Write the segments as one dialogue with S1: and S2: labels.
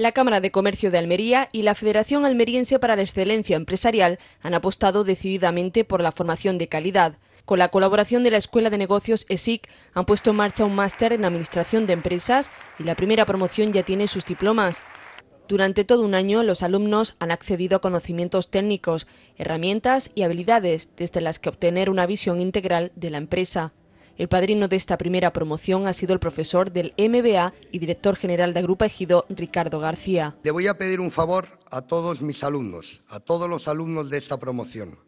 S1: la Cámara de Comercio de Almería y la Federación Almeriense para la Excelencia Empresarial han apostado decididamente por la formación de calidad. Con la colaboración de la Escuela de Negocios ESIC han puesto en marcha un máster en Administración de Empresas y la primera promoción ya tiene sus diplomas. Durante todo un año los alumnos han accedido a conocimientos técnicos, herramientas y habilidades desde las que obtener una visión integral de la empresa. El padrino de esta primera promoción ha sido el profesor del MBA y director general de Agrupa Ejido, Ricardo García.
S2: Le voy a pedir un favor a todos mis alumnos, a todos los alumnos de esta promoción,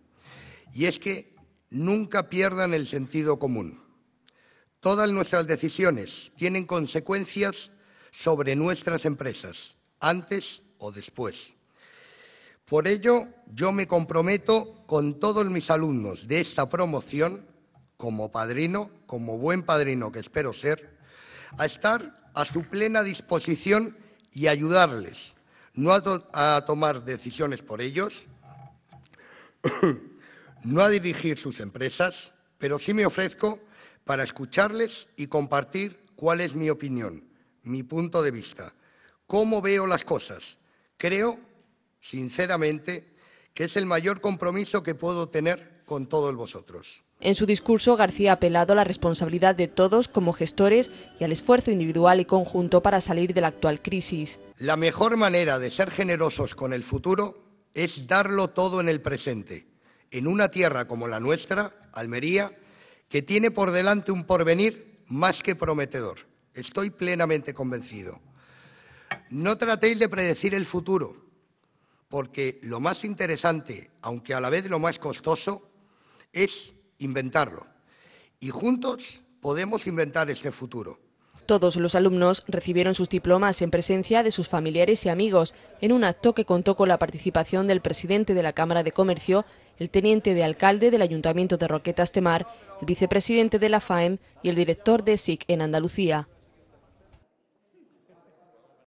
S2: y es que nunca pierdan el sentido común. Todas nuestras decisiones tienen consecuencias sobre nuestras empresas, antes o después. Por ello, yo me comprometo con todos mis alumnos de esta promoción como padrino, como buen padrino que espero ser, a estar a su plena disposición y ayudarles, no a, tomar decisiones por ellos, no a dirigir sus empresas, pero sí me ofrezco para escucharles y compartir cuál es mi opinión, mi punto de vista, cómo veo las cosas. Creo, sinceramente, que es el mayor compromiso que puedo tener con todos vosotros.
S1: En su discurso, García ha apelado a la responsabilidad de todos como gestores y al esfuerzo individual y conjunto para salir de la actual crisis.
S2: La mejor manera de ser generosos con el futuro es darlo todo en el presente, en una tierra como la nuestra, Almería, que tiene por delante un porvenir más que prometedor. Estoy plenamente convencido. No tratéis de predecir el futuro, porque lo más interesante, aunque a la vez lo más costoso, es inventarlo. Y juntos podemos inventar ese futuro.
S1: Todos los alumnos recibieron sus diplomas en presencia de sus familiares y amigos, en un acto que contó con la participación del presidente de la Cámara de Comercio, el teniente de alcalde del Ayuntamiento de Roquetas Temar, el vicepresidente de la FAEM y el director de SIC en Andalucía.